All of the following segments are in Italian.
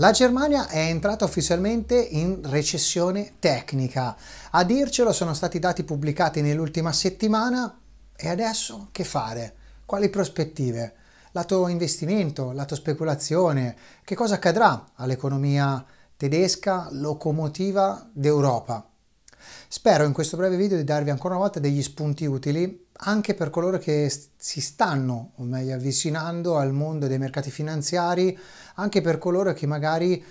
La Germania è entrata ufficialmente in recessione tecnica. A dircelo sono stati dati pubblicati nell'ultima settimana e adesso che fare? Quali prospettive? Lato investimento, lato speculazione, che cosa accadrà all'economia tedesca, locomotiva d'Europa? Spero in questo breve video di darvi ancora una volta degli spunti utili anche per coloro che si stanno, o meglio, avvicinando al mondo dei mercati finanziari, anche per coloro che magari eh,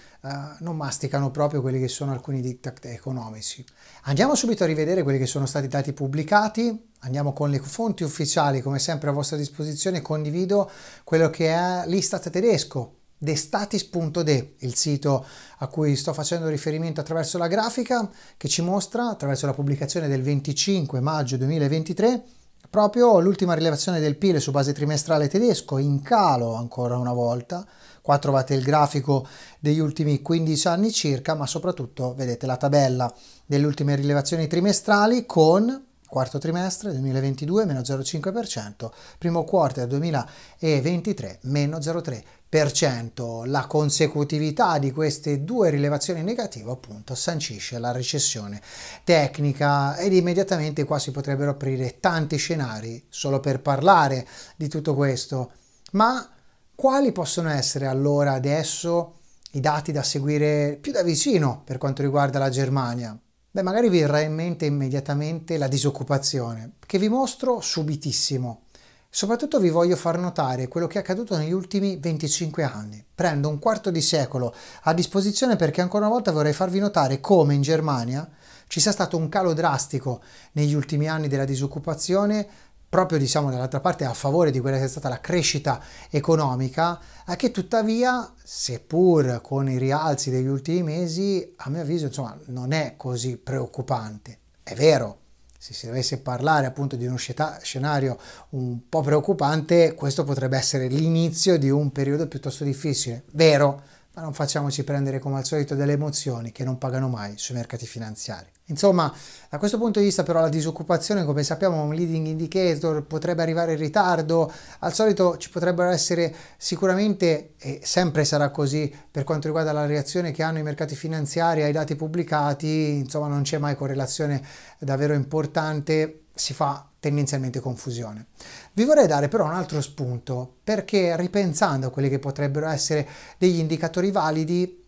non masticano proprio quelli che sono alcuni diktat economici. Andiamo subito a rivedere quelli che sono stati dati pubblicati, andiamo con le fonti ufficiali come sempre a vostra disposizione, condivido quello che è l'Istat tedesco, destatis.de, il sito a cui sto facendo riferimento attraverso la grafica che ci mostra attraverso la pubblicazione del 25 maggio 2023 proprio l'ultima rilevazione del PIL su base trimestrale tedesco in calo ancora una volta. Qua trovate il grafico degli ultimi 15 anni circa, ma soprattutto vedete la tabella delle ultime rilevazioni trimestrali con quarto trimestre 2022 meno 0,5%, primo quarter 2023 meno 0,3%. La consecutività di queste due rilevazioni negative appunto sancisce la recessione tecnica ed immediatamente qua si potrebbero aprire tanti scenari solo per parlare di tutto questo, ma quali possono essere allora adesso i dati da seguire più da vicino per quanto riguarda la Germania? Beh, magari vi verrà in mente immediatamente la disoccupazione, che vi mostro subitissimo. Soprattutto vi voglio far notare quello che è accaduto negli ultimi 25 anni. Prendo un quarto di secolo a disposizione perché ancora una volta vorrei farvi notare come in Germania ci sia stato un calo drastico negli ultimi anni della disoccupazione, proprio diciamo dall'altra parte a favore di quella che è stata la crescita economica, a che tuttavia, seppur con i rialzi degli ultimi mesi, a mio avviso insomma, non è così preoccupante. È vero, se si dovesse parlare appunto di uno scenario un po' preoccupante, questo potrebbe essere l'inizio di un periodo piuttosto difficile, vero? ma non facciamoci prendere come al solito delle emozioni che non pagano mai sui mercati finanziari. Insomma, da questo punto di vista però la disoccupazione, come sappiamo, è un leading indicator, potrebbe arrivare in ritardo, al solito ci potrebbero essere sicuramente, e sempre sarà così per quanto riguarda la reazione che hanno i mercati finanziari ai dati pubblicati, insomma non c'è mai correlazione davvero importante, si fa tendenzialmente confusione. Vi vorrei dare però un altro spunto perché ripensando a quelli che potrebbero essere degli indicatori validi,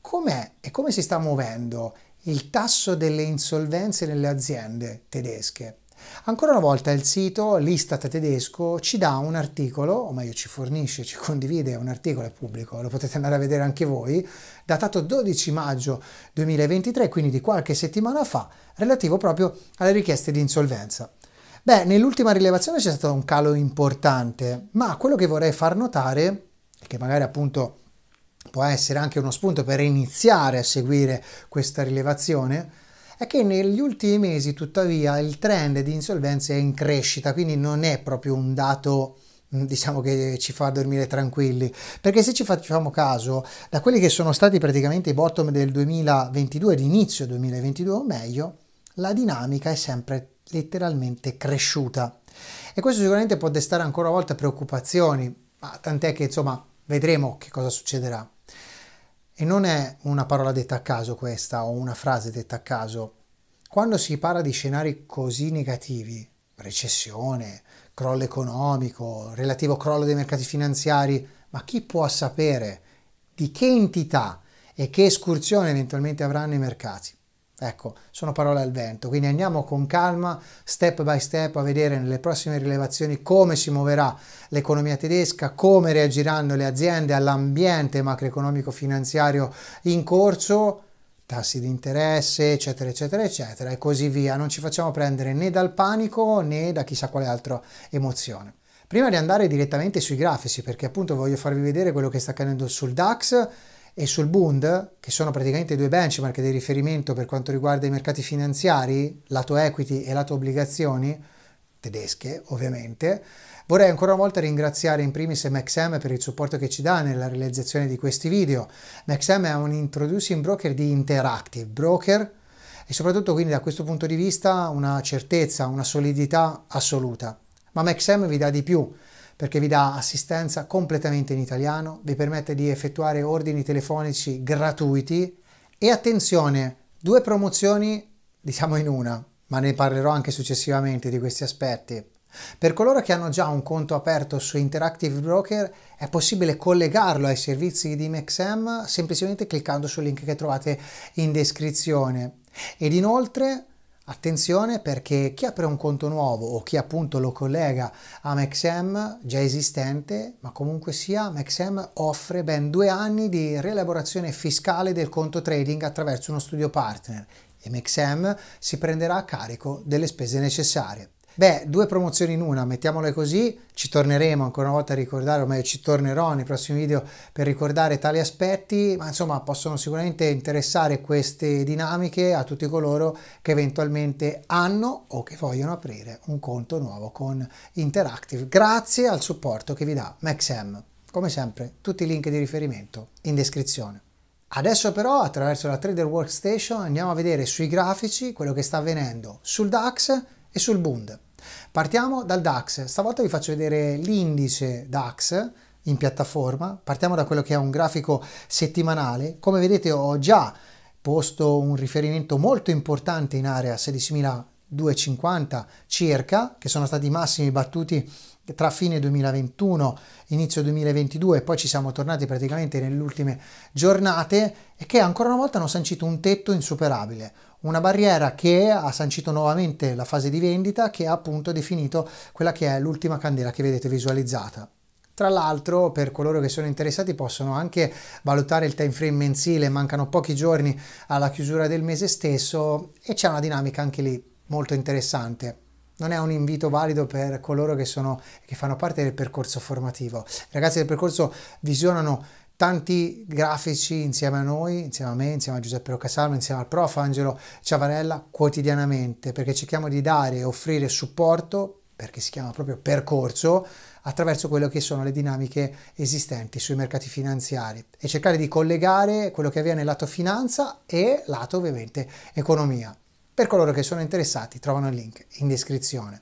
com'è e come si sta muovendo il tasso delle insolvenze nelle aziende tedesche? Ancora una volta il sito, l'Istat tedesco, ci dà un articolo, o meglio ci fornisce, ci condivide un articolo, è pubblico, lo potete andare a vedere anche voi, datato 12 maggio 2023, quindi di qualche settimana fa, relativo proprio alle richieste di insolvenza. Beh, nell'ultima rilevazione c'è stato un calo importante, ma quello che vorrei far notare, che magari appunto può essere anche uno spunto per iniziare a seguire questa rilevazione, è che negli ultimi mesi tuttavia il trend di insolvenza è in crescita, quindi non è proprio un dato mm, diciamo che ci fa dormire tranquilli perché se ci facciamo caso da quelli che sono stati praticamente i bottom del 2022 di inizio 2022 o meglio la dinamica è sempre letteralmente cresciuta. E questo sicuramente può destare ancora una volta preoccupazioni, ma tant'è che insomma vedremo che cosa succederà. E non è una parola detta a caso questa o una frase detta a caso. Quando si parla di scenari così negativi, recessione, crollo economico, relativo crollo dei mercati finanziari, ma chi può sapere di che entità e che escursione eventualmente avranno i mercati? Ecco, sono parole al vento, quindi andiamo con calma, step by step, a vedere nelle prossime rilevazioni come si muoverà l'economia tedesca, come reagiranno le aziende all'ambiente macroeconomico finanziario in corso, tassi di interesse, eccetera, eccetera, eccetera, e così via. Non ci facciamo prendere né dal panico né da chissà quale altra emozione. Prima di andare direttamente sui grafici, perché appunto voglio farvi vedere quello che sta accadendo sul DAX, e sul Bund, che sono praticamente due benchmark di riferimento per quanto riguarda i mercati finanziari, lato equity e lato obbligazioni, tedesche ovviamente, Vorrei ancora una volta ringraziare in primis MaxM per il supporto che ci dà nella realizzazione di questi video. MaxM è un introducing broker di Interactive Broker e soprattutto quindi da questo punto di vista una certezza, una solidità assoluta. Ma MaxM vi dà di più, perché vi dà assistenza completamente in italiano, vi permette di effettuare ordini telefonici gratuiti e attenzione, due promozioni diciamo in una, ma ne parlerò anche successivamente di questi aspetti. Per coloro che hanno già un conto aperto su Interactive Broker è possibile collegarlo ai servizi di MXM semplicemente cliccando sul link che trovate in descrizione. Ed inoltre Attenzione perché chi apre un conto nuovo o chi appunto lo collega a MaxM già esistente, ma comunque sia, MaxM offre ben due anni di rielaborazione fiscale del conto trading attraverso uno studio partner e MaxM si prenderà a carico delle spese necessarie. Beh, due promozioni in una, mettiamole così, ci torneremo ancora una volta a ricordare, o meglio ci tornerò nei prossimi video per ricordare tali aspetti, ma insomma possono sicuramente interessare queste dinamiche a tutti coloro che eventualmente hanno o che vogliono aprire un conto nuovo con Interactive, grazie al supporto che vi dà MaxM. Come sempre, tutti i link di riferimento in descrizione. Adesso però attraverso la Trader Workstation andiamo a vedere sui grafici quello che sta avvenendo sul DAX e sul Bund. Partiamo dal DAX, stavolta vi faccio vedere l'indice DAX in piattaforma, partiamo da quello che è un grafico settimanale, come vedete ho già posto un riferimento molto importante in area 16.000 2,50 circa, che sono stati i massimi battuti tra fine 2021, inizio 2022 e poi ci siamo tornati praticamente nelle ultime giornate e che ancora una volta hanno sancito un tetto insuperabile, una barriera che ha sancito nuovamente la fase di vendita che ha appunto definito quella che è l'ultima candela che vedete visualizzata. Tra l'altro, per coloro che sono interessati possono anche valutare il time frame mensile, mancano pochi giorni alla chiusura del mese stesso e c'è una dinamica anche lì molto interessante non è un invito valido per coloro che, sono, che, fanno parte del percorso formativo. I ragazzi del percorso visionano tanti grafici insieme a noi, insieme a me, insieme a Giuseppe Roccasalmo, insieme al prof Angelo Ciavarella quotidianamente perché cerchiamo di dare e offrire supporto perché si chiama proprio percorso, attraverso quello che sono le dinamiche esistenti sui mercati finanziari e cercare di collegare quello che avviene lato finanza e lato ovviamente economia. Per coloro che sono interessati trovano il link in descrizione.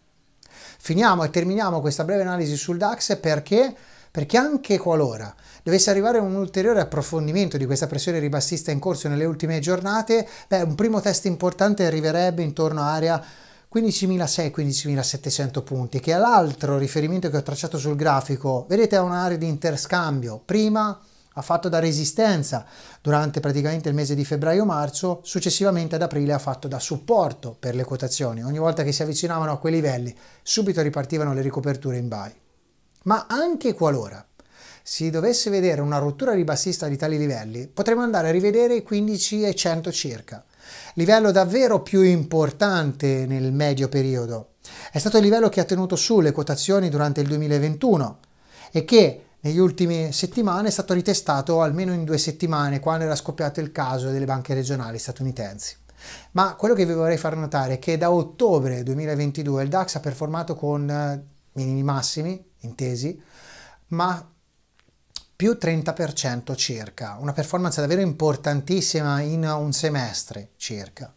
Finiamo e terminiamo questa breve analisi sul DAX perché perché anche qualora dovesse arrivare un ulteriore approfondimento di questa pressione ribassista in corso nelle ultime giornate, beh, un primo test importante arriverebbe intorno a area 15.600-15.700 punti, che è l'altro riferimento che ho tracciato sul grafico. Vedete, è un'area di interscambio. Prima ha fatto da resistenza durante praticamente il mese di febbraio-marzo, successivamente ad aprile ha fatto da supporto per le quotazioni. Ogni volta che si avvicinavano a quei livelli, subito ripartivano le ricoperture in buy. Ma anche qualora si dovesse vedere una rottura ribassista di tali livelli, potremmo andare a rivedere i 15 e 100 circa, livello davvero più importante nel medio periodo. È stato il livello che ha tenuto su le quotazioni durante il 2021 e che negli ultimi settimane è stato ritestato almeno in due settimane quando era scoppiato il caso delle banche regionali statunitensi. Ma quello che vi vorrei far notare è che da ottobre 2022 il DAX ha performato con eh, minimi massimi, intesi, ma più 30% circa, una performance davvero importantissima in un semestre circa.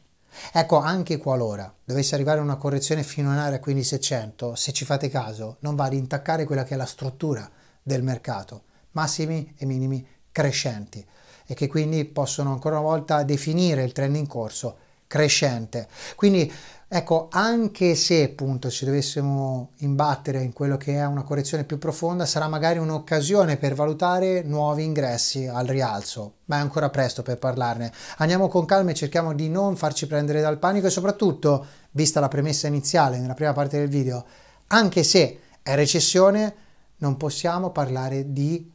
Ecco, anche qualora dovesse arrivare una correzione fino all'area 15600, se ci fate caso, non va ad intaccare quella che è la struttura del mercato, massimi e minimi crescenti e che quindi possono ancora una volta definire il trend in corso crescente. Quindi ecco, anche se appunto ci dovessimo imbattere in quello che è una correzione più profonda, sarà magari un'occasione per valutare nuovi ingressi al rialzo, ma è ancora presto per parlarne. Andiamo con calma e cerchiamo di non farci prendere dal panico e soprattutto, vista la premessa iniziale nella prima parte del video, anche se è recessione, non possiamo parlare di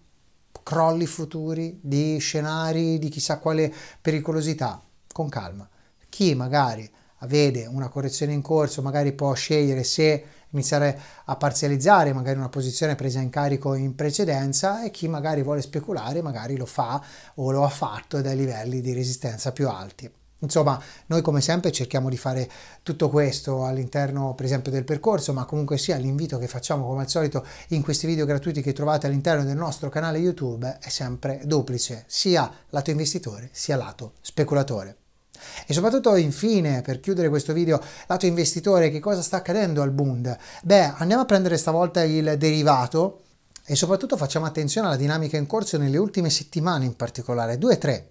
crolli futuri, di scenari di chissà quale pericolosità, con calma. Chi magari vede una correzione in corso, magari può scegliere se iniziare a parzializzare magari una posizione presa in carico in precedenza e chi magari vuole speculare magari lo fa o lo ha fatto dai livelli di resistenza più alti. Insomma, noi come sempre cerchiamo di fare tutto questo all'interno per esempio del percorso, ma comunque sia l'invito che facciamo come al solito in questi video gratuiti che trovate all'interno del nostro canale YouTube è sempre duplice, sia lato investitore sia lato speculatore. E soprattutto infine, per chiudere questo video, lato investitore, che cosa sta accadendo al Bund? Beh, andiamo a prendere stavolta il derivato e soprattutto facciamo attenzione alla dinamica in corso nelle ultime settimane in particolare, 2-3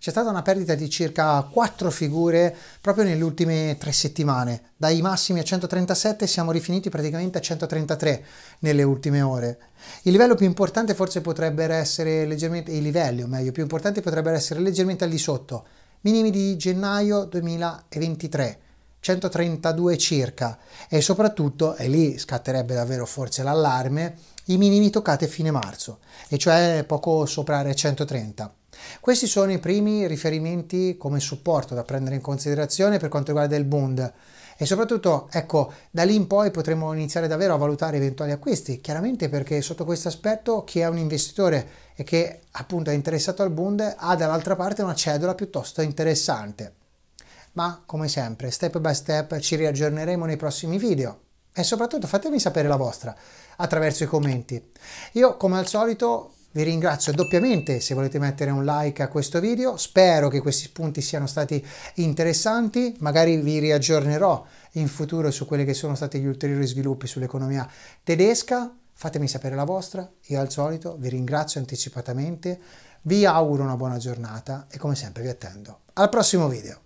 c'è stata una perdita di circa 4 figure proprio nelle ultime 3 settimane. Dai massimi a 137 siamo rifiniti praticamente a 133 nelle ultime ore. Il livello più importante forse potrebbe essere leggermente, i livelli o meglio, più importanti potrebbero essere leggermente al di sotto. Minimi di gennaio 2023. 132 circa e soprattutto, e lì scatterebbe davvero forse l'allarme, i minimi toccati a fine marzo, e cioè poco sopra 130. Questi sono i primi riferimenti come supporto da prendere in considerazione per quanto riguarda il Bund e soprattutto ecco da lì in poi potremo iniziare davvero a valutare eventuali acquisti chiaramente perché sotto questo aspetto chi è un investitore e che appunto è interessato al Bund ha dall'altra parte una cedola piuttosto interessante ma come sempre step by step ci riaggiorneremo nei prossimi video e soprattutto fatemi sapere la vostra attraverso i commenti io come al solito vi ringrazio doppiamente se volete mettere un like a questo video, spero che questi spunti siano stati interessanti, magari vi riaggiornerò in futuro su quelli che sono stati gli ulteriori sviluppi sull'economia tedesca, fatemi sapere la vostra, io al solito vi ringrazio anticipatamente, vi auguro una buona giornata e come sempre vi attendo al prossimo video.